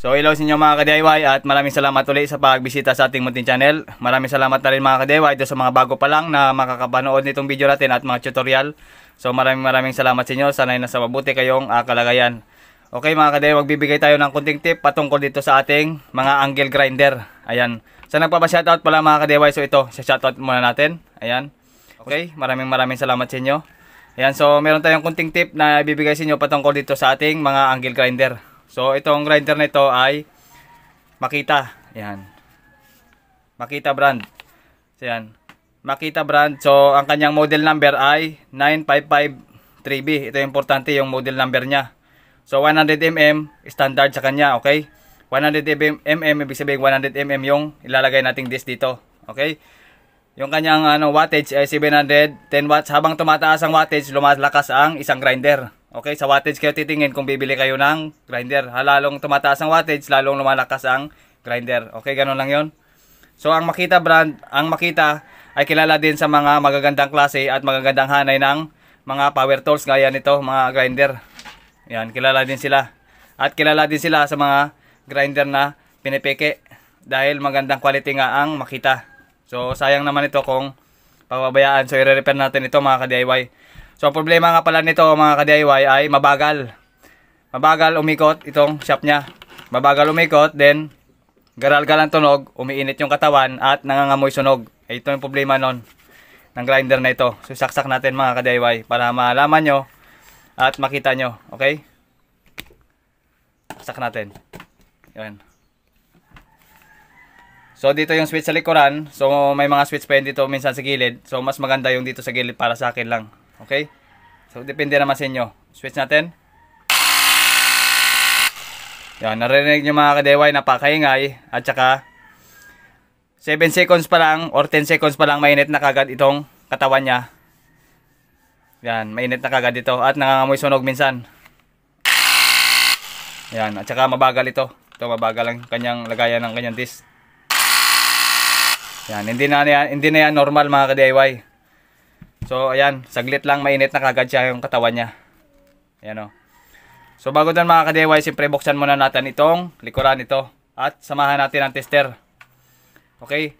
So hello sa inyo mga ka-DIY at maraming salamat ulit sa pagbisita sa ating munting Channel. Maraming salamat na rin mga ka-DIY do sa mga bago pa lang na makakapanood nitong video natin at mga tutorial. So maraming maraming salamat sa inyo. Sana ay nasa mabuti kayong uh, kalagayan. Okay mga ka-DIY, magbibigay tayo ng kunting tip patungkol dito sa ating mga angle grinder. Ayan. Sa so, nagpapa-shoutout pala mga ka-DIY, so ito, shoutout muna natin. Ayan. Okay, maraming maraming salamat sa inyo. Ayan, so meron tayong kunting tip na ibibigay sa inyo patungkol dito sa ating mga angle grinder. So itong grinder na ito ay Makita. Ayan. Makita brand. So yan. Makita brand. So ang kanyang model number ay 9553B. Ito yung importante yung model number niya. So 100mm standard sa kanya, okay? 100mm ibig sabihin 100mm yung ilalagay nating disc dito. Okay? Yung kanyang ano wattage ay 710 watts. Habang tumataas ang wattage, lumalakas ang isang grinder. Okay, sa wattage kayo titingin kung bibili kayo ng grinder. Halalong tumataas ang wattage, lalong lumalakas ang grinder. Okay, ganun lang yon. So, ang makita brand, ang makita ay kilala din sa mga magagandang klase at magagandang hanay ng mga power tools gaya nito, mga grinder. Yan, kilala din sila. At kilala din sila sa mga grinder na pinipeke dahil magandang quality nga ang makita. So, sayang naman ito kung pababayaan. So, i-repair natin ito mga ka-DIY. So, problema nga pala nito mga ka-DIY ay mabagal. Mabagal umikot itong shop niya. Mabagal umikot, then garal ang tunog, umiinit yung katawan at nangangamoy sunog. Eh, ito yung problema nun ng grinder na ito. So, saksak natin mga ka-DIY para malaman nyo at makita nyo. Okay? Saksak natin. Yan. So dito yung switch sa likuran. So may mga switch pa yun dito minsan sa gilid. So mas maganda yung dito sa gilid para sa akin lang. Okay? So, depende naman sa inyo. Switch natin. Yan, naririnig nyo mga kadeway, napakaingay. At saka, 7 seconds pa lang or 10 seconds pa lang mainit na kagad itong katawan niya. Yan, mainit na kagad ito. At nangangamoy sunog minsan. Yan, at saka mabagal ito. Ito, mabagal ang kanyang lagayan ng kanyang disc. Yan, hindi na, hindi na yan normal mga ka-DIY. So, ayan. Saglit lang, mainit na kagad siya yung katawan niya. Ayan o. Oh. So, bago dyan mga ka-DIY, siyempre buksan muna natin itong likuran ito. At samahan natin ang tester. Okay?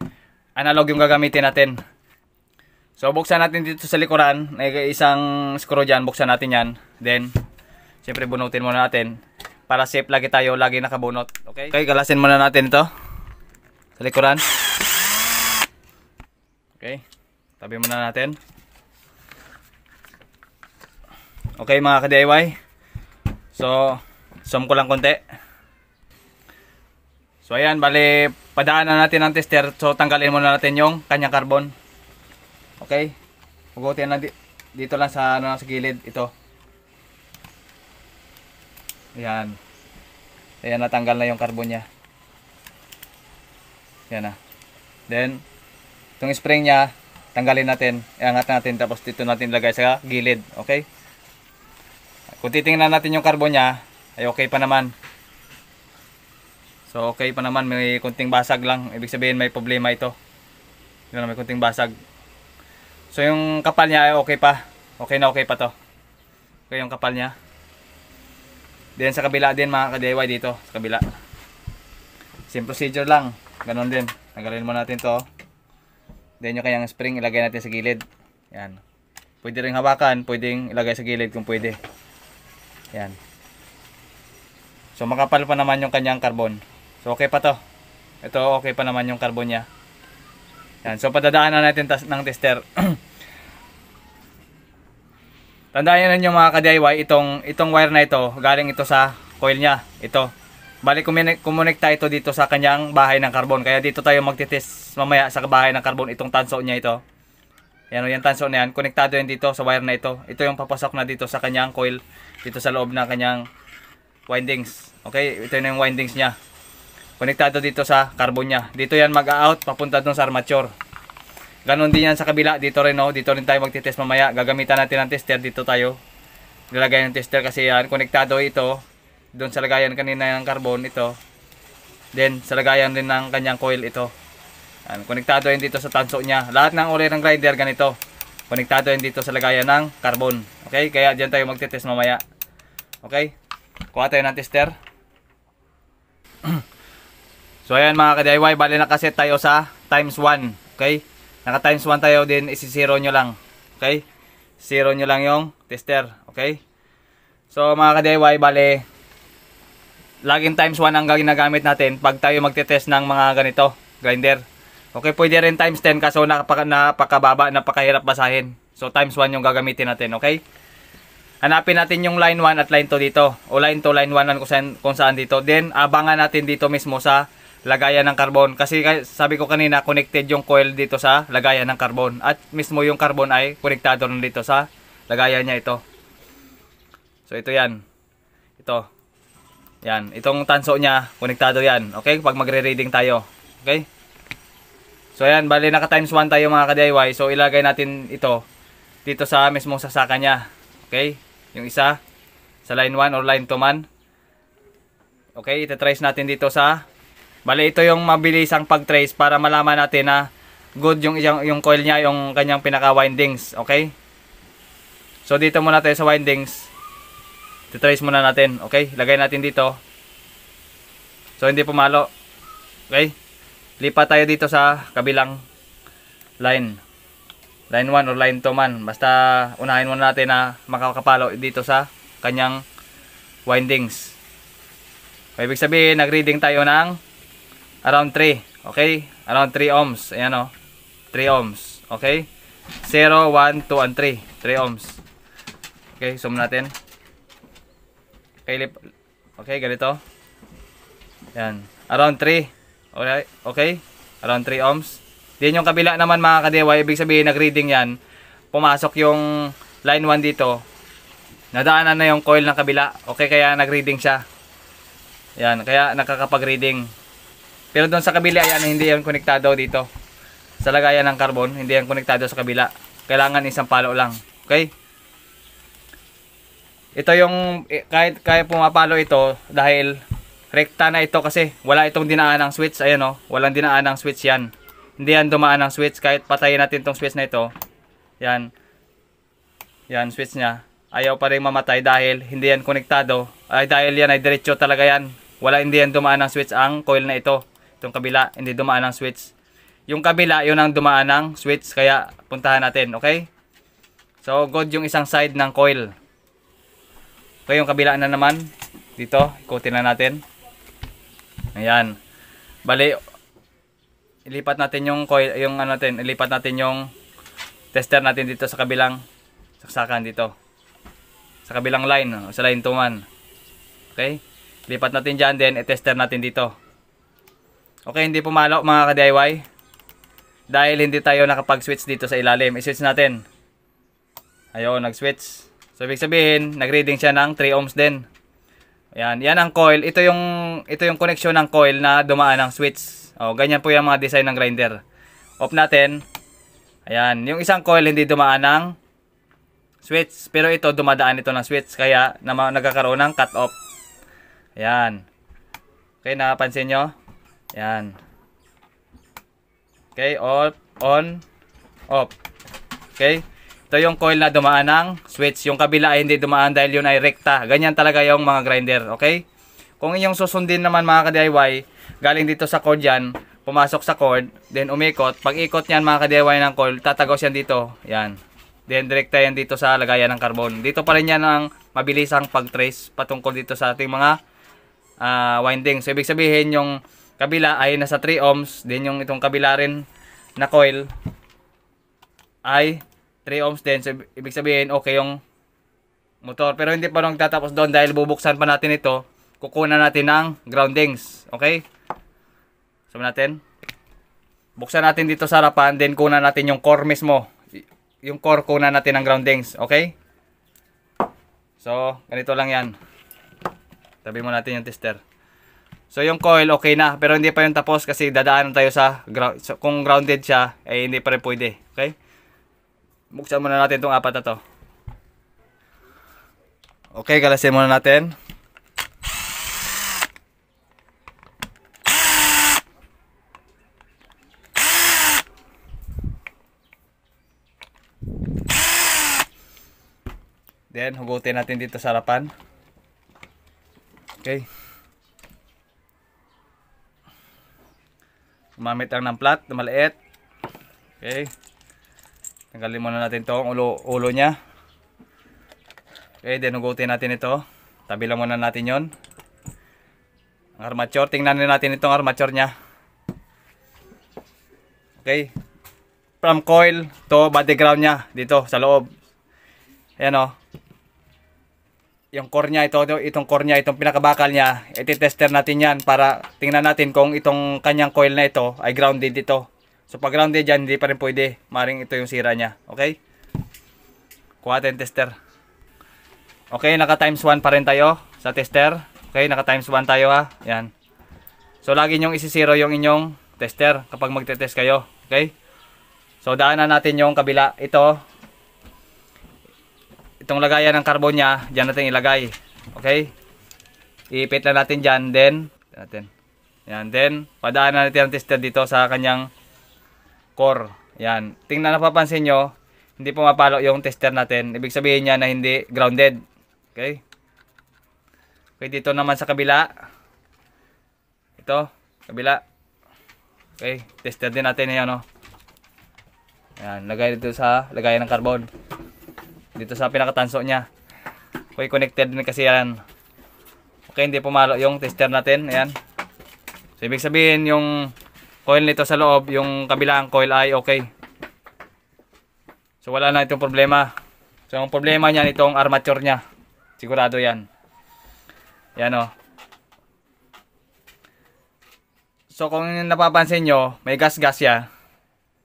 Analog yung gagamitin natin. So, buksan natin dito sa likuran. May isang screw dyan. Buksan natin yan. Then, siyempre bunutin muna natin. Para safe lagi tayo, lagi nakabunot. Okay? Okay, galasin muna natin ito. Sa likuran. Okay. Tabi muna natin. Okay mga ka-DIY. So, sum ko lang konti. So ayan, bali padaanan natin ang tester. So tanggalin muna natin yung kanyang carbon. Okay? Hugutin lang di dito lang sa ano sa gilid ito. Ayan. Ayan natanggal na yung carbon niya. Ayan na. Then itong spring niya tanggalin natin. Iangat natin tapos dito natin ilagay sa gilid, okay? Kung titingnan natin yung carbon niya, ay okay pa naman. So okay pa naman, may kunting basag lang. Ibig sabihin may problema ito. Yun, may kunting basag. So yung kapal niya ay okay pa. Okay na okay pa to. Okay yung kapal niya. Then sa kabila din mga ka-DIY dito, sa kabila. Same procedure lang. Ganon din. Tanggalin mo natin to. Then yung kanyang spring ilagay natin sa gilid. Yan. Pwede rin hawakan, pwedeng ilagay sa gilid kung pwede. Ayan. So makapal pa naman yung kanyang carbon. So okay pa to. Ito okay pa naman yung carbon niya. Ayan. So padadaan na natin ng tester. Tandaan niyo mga ka-DIY, itong, itong wire na ito, galing ito sa coil niya. Ito. Bali, kumonekta ito dito sa kanyang bahay ng carbon. Kaya dito tayo magtitest mamaya sa bahay ng carbon, itong tanso niya ito. Yan o, yung tanso na yan. Konektado yan dito sa wire na ito. Ito yung papasok na dito sa kanyang coil. Dito sa loob ng kanyang windings. Okay, ito na yung windings niya. Konektado dito sa carbon niya. Dito yan mag-out papunta dun sa armature. Ganon din yan sa kabila. Dito rin o. Dito rin tayo magtitest mamaya. Gagamitan natin ng tester. Dito tayo. Lalagay ng tester kasi yan. Konektado ito. Doon sa lagayan kanina ng carbon ito. Then sa lagayan din ng kanyang coil ito. Yan, konektado yan dito sa tanso niya. Lahat ng uli ng grinder ganito. Konektado yan dito sa lagayan ng carbon. Okay? Kaya diyan tayo magte-test mamaya. Okay? Kuha tayo ng tester. so ayan mga ka-DIY, bali na kasi tayo sa times 1. Okay? Naka times 1 tayo din, isi-zero nyo lang. Okay? Zero nyo lang yung tester. Okay? So mga ka-DIY, bali laging times 1 ang ginagamit natin pag tayo magte-test ng mga ganito, grinder. Okay, pwede rin times 10 kaso napaka, napakababa, napakahirap basahin. So, times 1 yung gagamitin natin, okay? Hanapin natin yung line 1 at line 2 dito. O line 2, line 1 kung saan, kung saan dito. Then, abangan natin dito mismo sa lagayan ng carbon. Kasi sabi ko kanina, connected yung coil dito sa lagayan ng carbon. At mismo yung carbon ay konektado rin dito sa lagayan niya ito. So, ito yan. Ito. Yan. Itong tanso niya, konektado yan. Okay? Pag magre-reading tayo. Okay? So ayan, bali naka times 1 tayo mga ka-DIY. So ilagay natin ito dito sa mismong sasaka niya. Okay? Yung isa sa line 1 or line 2 man. Okay, itatrace natin dito sa Bali ito yung mabilis ang pag-trace para malaman natin na good yung yung, yung coil niya, yung kanyang pinaka-windings, okay? So dito muna tayo sa windings. Titrace muna natin, okay? Lagay natin dito. So hindi pumalo. Okay? Lipat tayo dito sa kabilang line. Line 1 or line 2 man. Basta unahin muna natin na makakapalo dito sa kanyang windings. O, ibig sabihin, nag-reading tayo ng around 3. Okay? Around 3 ohms. Ayan o. 3 ohms. Okay? 0, 1, 2, and 3. 3 ohms. Okay, zoom natin. Okay, okay ganito. Ayan. Around 3. Okay? okay? Around 3 ohms. Then yung kabila naman mga kadewa, ibig sabihin nag-reading yan. Pumasok yung line 1 dito. Nadaanan na yung coil ng kabila. Okay, kaya nag-reading siya. Yan, kaya nakakapag-reading. Pero doon sa kabila, yan, hindi yan konektado dito. Sa lagayan ng carbon, hindi yan konektado sa kabila. Kailangan isang palo lang. Okay? Ito yung, eh, kahit, kaya pumapalo ito, dahil Rekta na ito kasi wala itong dinaan ng switch. Ayan oh Walang dinaan ng switch yan. Hindi yan dumaan ng switch. Kahit patayin natin itong switch na ito. Yan. Yan switch niya. Ayaw pa rin mamatay dahil hindi yan konektado. Ay dahil yan ay diretso talaga yan. Wala hindi yan dumaan ng switch ang coil na ito. Itong kabila hindi dumaan ng switch. Yung kabila yun ang dumaan ng switch. Kaya puntahan natin. Okay? So good yung isang side ng coil. Okay yung kabila na naman. Dito. Ikutin na natin. Ayan. Bali, ilipat natin yung coil, yung ano natin, ilipat natin yung tester natin dito sa kabilang saksakan dito. Sa kabilang line, sa line 2 man. Okay? Ilipat natin diyan then i-tester natin dito. Okay, hindi pumalo mga ka-DIY. Dahil hindi tayo nakapag-switch dito sa ilalim. I-switch natin. Ayun, nag-switch. So, ibig sabihin, nag-reading siya ng 3 ohms din. Yan, yan ang coil. Ito yung ito yung connection ng coil na dumaan ng switch. Oh, ganyan po yung mga design ng grinder. Off natin. Ayan, yung isang coil hindi dumaan ng switch, pero ito dumadaan ito ng switch kaya na nagkakaroon ng cut off. Ayan. Okay, napansin nyo? Ayan. Okay, off, on, off. Okay? Ito yung coil na dumaan ng switch. Yung kabila ay hindi dumaan dahil yun ay rekta. Ganyan talaga yung mga grinder, okay? Kung inyong susundin naman mga ka-DIY, galing dito sa cord yan, pumasok sa cord, then umikot. Pag ikot niyan mga ka-DIY ng coil, tatagos yan dito. Yan. Then direkta yan dito sa lagayan ng carbon. Dito pa rin yan ang mabilisang pag-trace patungkol dito sa ating mga uh, ah, winding. So ibig sabihin yung kabila ay nasa 3 ohms, then yung itong kabila rin na coil ay 3 ohms din. So, ibig sabihin, okay yung motor. Pero hindi pa nung tatapos doon dahil bubuksan pa natin ito. Kukunan natin ng groundings. Okay? Sabi natin. Buksan natin dito sa harapan. Then, kunan natin yung core mismo. Yung core, kunan natin ng groundings. Okay? So, ganito lang yan. Tabi mo natin yung tester. So, yung coil, okay na. Pero hindi pa yung tapos kasi dadaanan tayo sa, ground, so, kung grounded siya, eh, hindi pa rin pwede. Okay? buksan muna natin itong apat na to. Okay, galasin muna natin. Then, hugutin natin dito sa harapan. Okay. Gumamit lang ng plat na maliit. Okay. Tanggalin muna natin to, ulo, ulo niya. Okay, dinugutin natin ito. Tabi lang muna natin yon. Ang armature, tingnan natin itong armature niya. Okay. From coil to body ground niya dito sa loob. Ayan o. Oh. Yung core niya, ito, itong core niya, itong pinakabakal niya, iti-tester natin yan para tingnan natin kung itong kanyang coil na ito ay grounded dito. So pag grounded dyan, hindi pa rin pwede. Maring ito yung sira niya. Okay? Kuha tayo tester. Okay, naka times 1 pa rin tayo sa tester. Okay, naka times 1 tayo ha. Yan. So lagi nyong isisiro yung inyong tester kapag magte-test kayo. Okay? So daanan natin yung kabila. Ito, itong lagayan ng carbon niya, dyan natin ilagay. Okay? Iipit na natin dyan. Then, natin. Yan. Then, padaanan natin ang tester dito sa kanyang core. Yan. Tingnan napapansin nyo, hindi pumapalo yung tester natin. Ibig sabihin niya na hindi grounded. Okay? Okay, dito naman sa kabila. Ito, kabila. Okay, tester din natin yan, no? Yan, lagay dito sa lagayan ng carbon. Dito sa pinakatanso niya. Okay, connected din kasi yan. Okay, hindi pumalo yung tester natin. Ayan. So, ibig sabihin yung coil nito sa loob, yung kabilang coil ay okay. So wala na itong problema. So ang problema niya itong armature niya. Sigurado 'yan. Yan oh. So kung napapansin nyo, may gas-gas ya.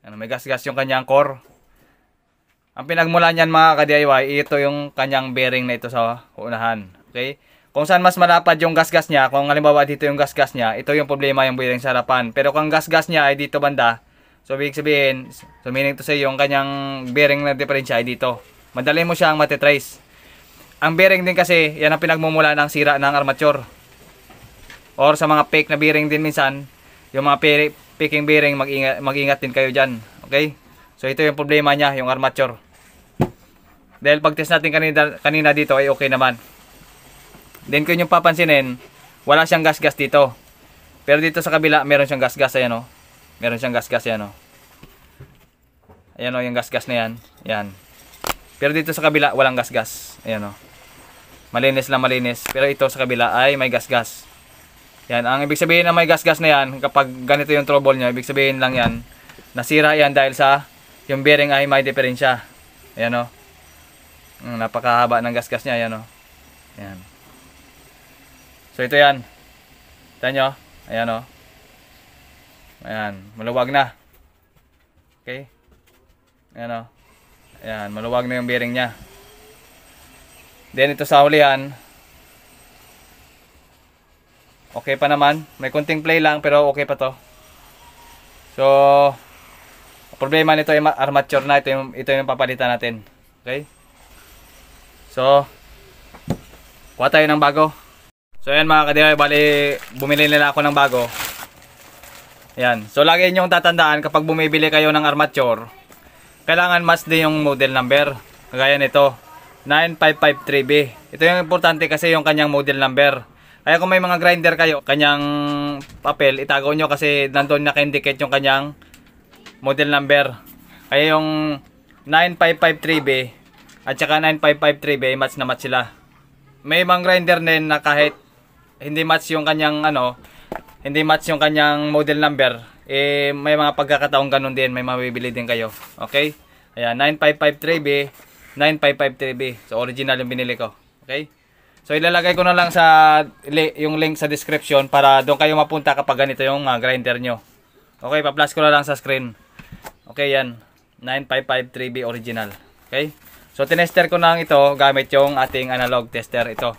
Ano, may gas-gas yung kanyang core. Ang pinagmula niyan mga ka-DIY, ito yung kanyang bearing na ito sa unahan. Okay? Kung saan mas malapad yung gasgas niya, kung halimbawa dito yung gasgas niya, ito yung problema yung bearing sa harapan. Pero kung gasgas niya ay dito banda, so ibig sabihin, so meaning to say yung kanyang bearing na diferensya ay dito. Madali mo siyang matitrace. Ang bearing din kasi, yan ang pinagmumula ng sira ng armature. Or sa mga fake na bearing din minsan, yung mga picking bearing, mag-ingat mag, -ingat, mag -ingat din kayo dyan. Okay? So ito yung problema niya, yung armature. Dahil pag-test natin kanina, kanina dito ay okay naman. Then kung yung papansinin, wala siyang gas-gas dito. Pero dito sa kabila, meron siyang gas-gas. Ayan o. Oh. Meron siyang gas-gas. Ayan o. Oh. Ayan o, oh, yung gas-gas na yan. Ayan. Pero dito sa kabila, walang gas-gas. Ayan o. Malinis lang malinis. Pero ito sa kabila ay may gas-gas. Yan. Ang ibig sabihin na may gas-gas na yan, kapag ganito yung trouble nyo, ibig sabihin lang yan, nasira yan dahil sa yung bearing ay may diferensya. Ayan o. Hmm, napakahaba ng gas-gas niya. Ayan o. Ayan. So ito yan. Kita nyo? Ayan o. Oh. Ayan. Maluwag na. Okay? Ayan o. Oh. Ayan. Maluwag na yung bearing niya. Then ito sa hulihan. Okay pa naman. May kunting play lang pero okay pa to. So, problema nito ay armature na. Ito yung, ito yung papalitan natin. Okay? So, kuha tayo ng bago. So ayan mga kadiyay, bali bumili nila ako ng bago. Ayan. So lagi niyo tatandaan kapag bumibili kayo ng armature, kailangan mas din yung model number. Kagaya nito, 9553B. Ito yung importante kasi yung kanyang model number. Kaya kung may mga grinder kayo, kanyang papel, itago nyo kasi nandun naka-indicate yung kanyang model number. Kaya yung 9553B at saka 9553B, match na match sila. May mga grinder din na kahit hindi match yung kanyang ano, hindi match yung kanyang model number, eh may mga pagkakataong ganun din, may mabibili din kayo. Okay? Ayan, 9553B, 9553B. So original yung binili ko. Okay? So ilalagay ko na lang sa li yung link sa description para doon kayo mapunta kapag ganito yung uh, grinder nyo. Okay, pa-plus ko na lang sa screen. Okay, yan. 9553B original. Okay? So tinester ko na lang ito gamit yung ating analog tester ito.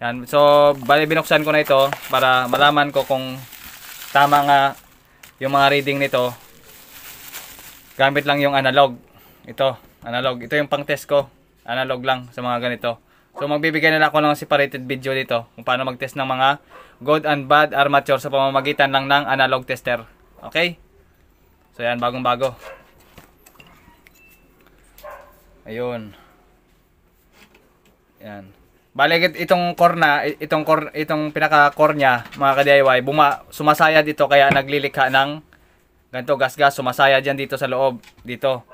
Yan. So, bali binuksan ko na ito para malaman ko kung tama nga yung mga reading nito. Gamit lang yung analog. Ito, analog. Ito yung pang-test ko. Analog lang sa mga ganito. So, magbibigay na lang ako ng separated video dito kung paano mag-test ng mga good and bad armature sa pamamagitan lang ng analog tester. Okay? So, yan. Bagong-bago. Ayun. Yan. Balik itong corna, itong cor, itong pinaka core niya, mga ka-DIY, buma, sumasaya dito kaya naglilikha ng ganito gas-gas, sumasaya diyan dito sa loob, dito.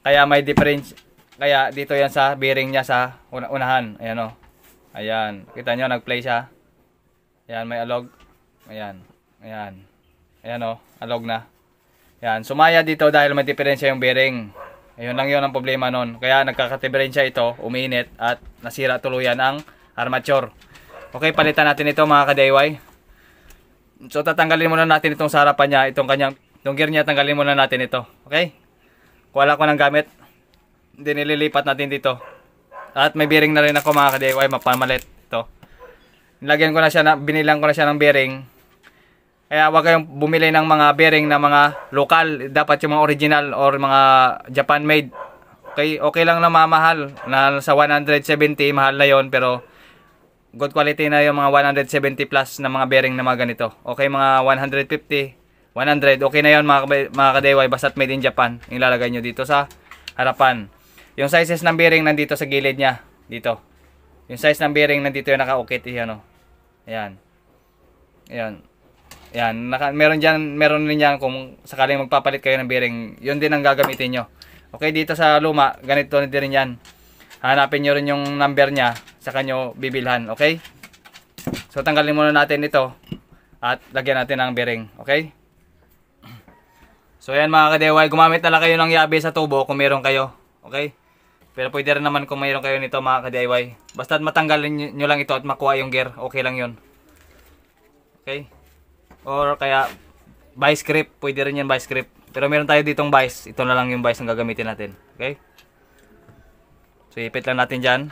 Kaya may difference, kaya dito yan sa bearing niya sa una unahan, ayan o. Ayan, kita niyo nag-play siya. Ayan, may alog. Ayan, ayan. Ayan o, alog na. Ayan, sumaya dito dahil may diferensya yung bearing. Ayun lang yun ang problema nun. Kaya siya ito, umiinit at nasira tuluyan ang armature. Okay, palitan natin ito mga ka-DIY. So tatanggalin muna natin itong sarapan niya, itong kanyang, itong gear niya, tanggalin muna natin ito. Okay? Kuwala ko ng gamit. Hindi nililipat natin dito. At may bearing na rin ako mga ka-DIY, mapamalit ito. Nilagyan ko na siya, na, binilang ko na siya ng bearing. Kaya huwag kayong bumili ng mga bearing na mga lokal. Dapat yung mga original or mga Japan made. Okay, okay lang na mamahal. Na sa 170, mahal na yon Pero good quality na yung mga 170 plus na mga bearing na mga ganito. Okay, mga 150, 100. Okay na yon mga, mga kadewa. Basta't made in Japan. Ilalagay nyo dito sa harapan. Yung sizes ng bearing nandito sa gilid niya. Dito. Yung size ng bearing nandito yung nakaukit. Yan eh, o. Ayan. Ayan. Yan, naka, meron diyan, meron din yan kung sakaling magpapalit kayo ng bearing, 'yun din ang gagamitin niyo. Okay, dito sa luma, ganito na din yan. Hanapin niyo rin yung number niya, sa niyo bibilhan, okay? So tanggalin muna natin ito at lagyan natin ng bearing, okay? So yan mga kadeway, gumamit na lang kayo ng yabe sa tubo kung meron kayo, okay? Pero pwede rin naman kung mayroon kayo nito mga ka-DIY. Basta matanggalin nyo lang ito at makuha yung gear, okay lang yun. Okay? or kaya vice grip. Pwede rin yan vice grip. Pero meron tayo ditong vice. Ito na lang yung vice na gagamitin natin. Okay? So ipit lang natin dyan.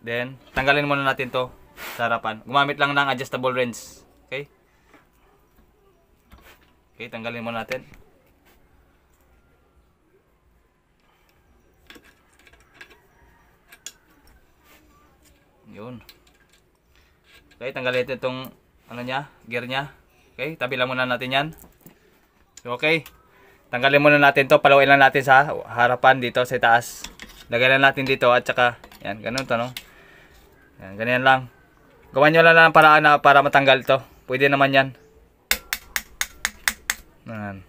Then, tanggalin muna natin to sa harapan. Gumamit lang ng adjustable wrench. Okay? Okay, tanggalin muna natin. Yun. Okay, tanggalin natin itong ano niya, gear niya. Okay, tabi lang muna natin yan. Okay. Tanggalin muna natin to. Palawin lang natin sa harapan dito sa taas. Lagay lang natin dito at saka, yan, ganun to, no? Yan, ganyan lang. Gawan nyo lang lang paraan na para matanggal to. Pwede naman yan. Yan.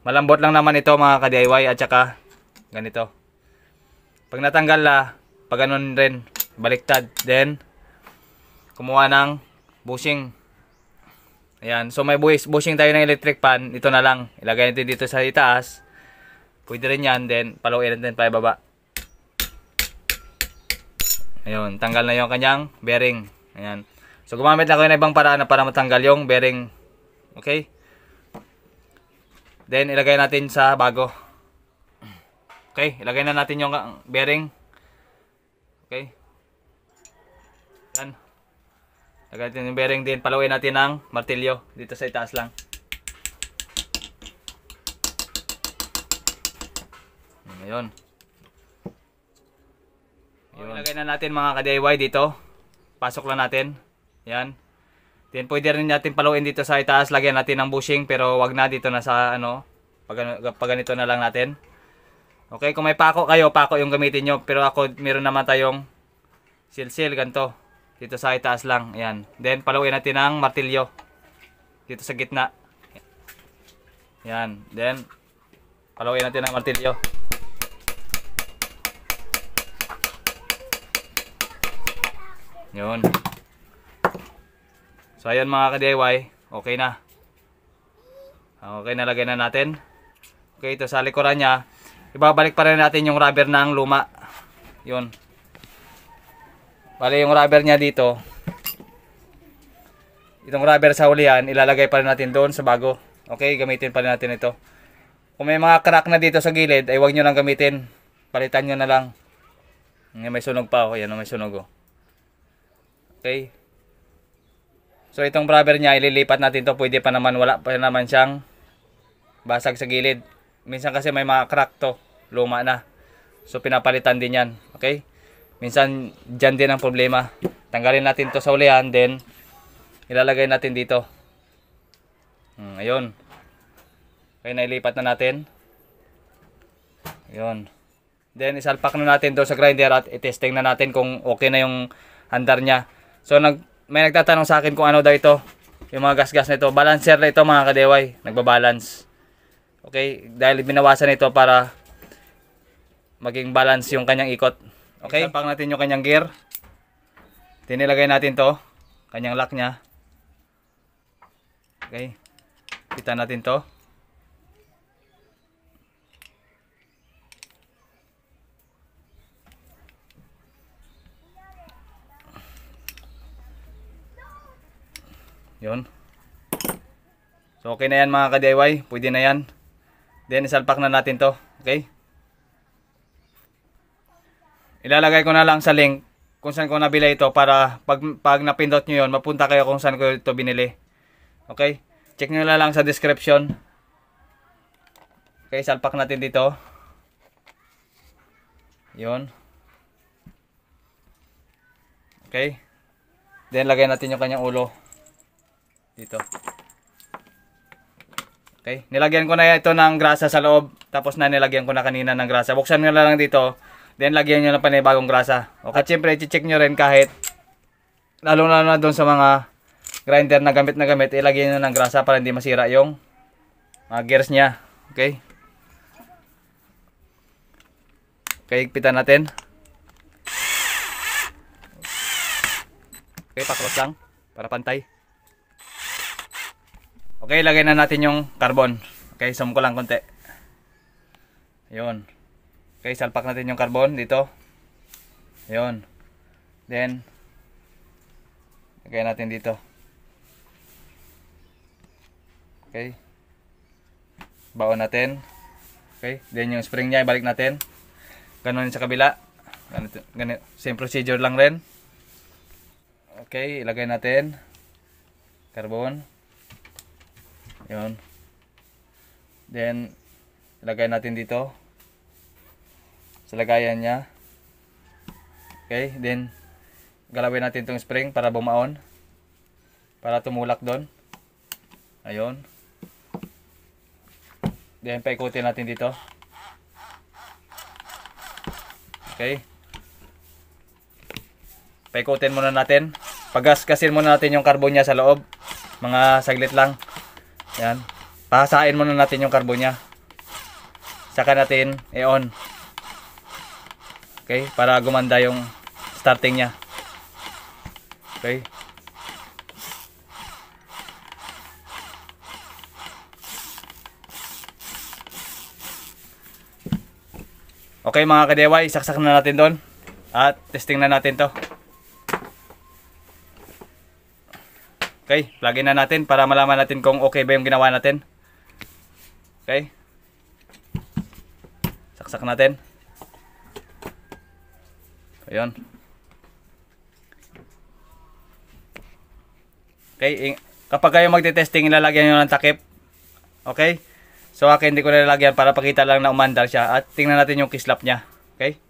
Malambot lang naman ito mga ka-DIY at saka ganito. Pag natanggal la, pag ganun rin, baliktad. Then, kumuha ng bushing. Ayan. So, may bushing tayo ng electric fan. Ito na lang. Ilagay natin dito sa itaas. Pwede rin yan. Then, paluin natin pa ibaba. Ayun. Tanggal na yung kanyang bearing. Ayan. So, gumamit na kayo ng ibang paraan para matanggal yung bearing. Okay? Then, ilagay natin sa bago. Okay? Ilagay na natin yung bearing. Okay? Lagay natin yung bearing din. Palawin natin ng martilyo. Dito sa itaas lang. Ngayon. Yun. Ilagay na natin mga ka-DIY dito. Pasok lang natin. Yan. Then pwede rin natin paluin dito sa itaas. Lagyan natin ng bushing pero wag na dito na sa ano. Pag, pag ganito na lang natin. Okay, kung may pako kayo, pako yung gamitin nyo. Pero ako, meron naman tayong silsil, ganito. Dito sa itaas lang. yan Then, paluin natin ang martilyo. Dito sa gitna. yan Then, paluin natin ang martilyo. Yun. So, ayan mga ka-DIY. Okay na. Okay, na nalagay na natin. Okay, ito sa likuran niya. Ibabalik pa rin natin yung rubber ng luma. Yun. Bali yung rubber niya dito. Itong rubber sa hulihan, ilalagay pa rin natin doon sa bago. Okay, gamitin pa rin natin ito. Kung may mga crack na dito sa gilid, ay huwag niyo lang gamitin. Palitan niyo na lang. May sunog pa ako. Yan, may sunog oh. Okay. So itong rubber niya, ililipat natin to. Pwede pa naman, wala pa naman siyang basag sa gilid. Minsan kasi may mga crack to. Luma na. So pinapalitan din yan. Okay. Minsan, dyan din ang problema. Tanggalin natin to sa ulihan, then ilalagay natin dito. Hmm, ayun. Okay, nailipat na natin. Ayun. Then, isalpak na natin doon sa grinder at itesting na natin kung okay na yung handar niya. So, nag, may nagtatanong sa akin kung ano daw ito. Yung mga gasgas -gas na ito. Balancer na ito mga kadeway. Nagbabalance. Okay? Dahil binawasan ito para maging balance yung kanyang ikot. Okay, Isampang natin yung kanyang gear. Tinilagay natin to. Kanyang lock niya. Okay. Kita natin to. Yun. So okay na yan mga ka-DIY. Pwede na yan. Then isalpak na natin to. Okay. Ilalagay ko na lang sa link kung saan ko nabili ito para pag, pag napindot nyo yun, mapunta kayo kung saan ko ito binili. Okay? Check nyo na lang sa description. Okay, salpak natin dito. yon Okay. Then, lagay natin yung kanyang ulo. Dito. Okay. Nilagyan ko na ito ng grasa sa loob. Tapos na nilagyan ko na kanina ng grasa. Buksan nyo na lang dito. Then lagyan nyo ng panibagong grasa. Okay. siyempre, syempre, check nyo rin kahit lalo lalo na doon sa mga grinder na gamit na gamit, ilagyan nyo ng grasa para hindi masira yung mga gears nya. Okay? Okay, higpitan natin. Okay, pakros lang para pantay. Okay, lagay na natin yung carbon. Okay, sum ko lang konti. Ayun. Okay, salpak natin yung carbon dito. Ayun. Then, lagay natin dito. Okay. Baon natin. Okay, then yung spring niya ibalik natin. Ganun sa kabila. Ganito, ganito. Same procedure lang rin. Okay, ilagay natin. Carbon. Ayun. Then, ilagay natin dito sa lagayan niya. Okay, then galawin natin tong spring para bumaon. Para tumulak doon. Ayun. Then paikutin natin dito. Okay. Paikutin muna natin. Pagaskasin muna natin yung carbon niya sa loob. Mga saglit lang. Yan. Pahasain muna natin yung carbon niya. Saka natin i-on. Okay? Para gumanda yung starting niya. Okay? Okay mga kadeway, isaksak na natin doon. At testing na natin to. Okay, plug na natin para malaman natin kung okay ba yung ginawa natin. Okay? Saksak natin. Ayun. Okay, kapag kayo magte-testing, ilalagyan niyo ng takip. Okay? So akin hindi ko nilalagyan para pakita lang na umandar siya at tingnan natin yung kislap niya. Okay?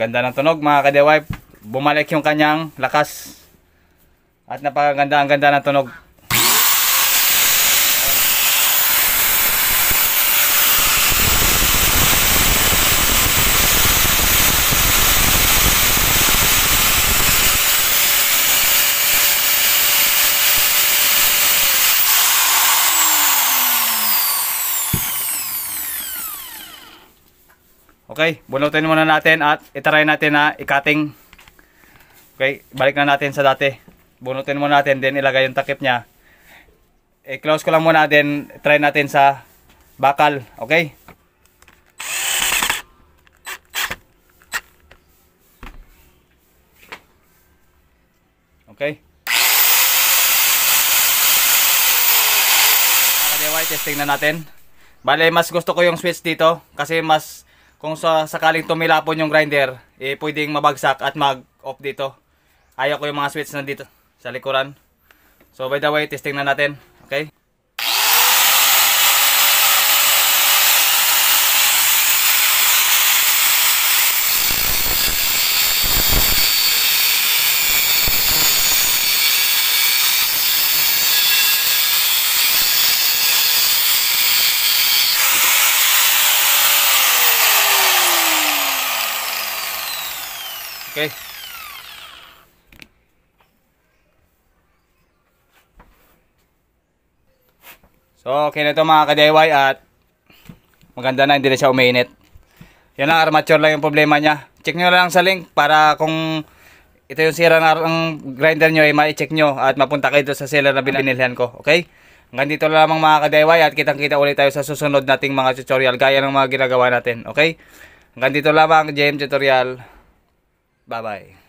Ganda ng tunog mga kadewipe. Bumalik yung kanyang lakas. At napakaganda ang ganda ng tunog. Okay, bulutin muna natin at itry natin na ikating. Okay, balik na natin sa dati. Bunutin muna natin, then ilagay yung takip niya. I-close ko lang muna, then try natin sa bakal. Okay? Okay? Mga DIY, testing na natin. Bale, mas gusto ko yung switch dito kasi mas kung sa sakaling tumilapon yung grinder, eh pwedeng mabagsak at mag-off dito. Ayaw ko yung mga switch na dito sa likuran. So by the way, testing na natin. Okay? So, okay na ito mga ka-DIY at maganda na, hindi na siya umiinit. Yan ang armature lang yung problema niya. Check nyo lang sa link para kung ito yung sira ng grinder nyo, eh, ma-check nyo at mapunta kayo sa seller na binilihan ko. Okay? Hanggang dito lamang mga ka-DIY at kitang-kita ulit tayo sa susunod nating mga tutorial gaya ng mga ginagawa natin. Okay? Hanggang dito lamang, JM Tutorial. Bye-bye.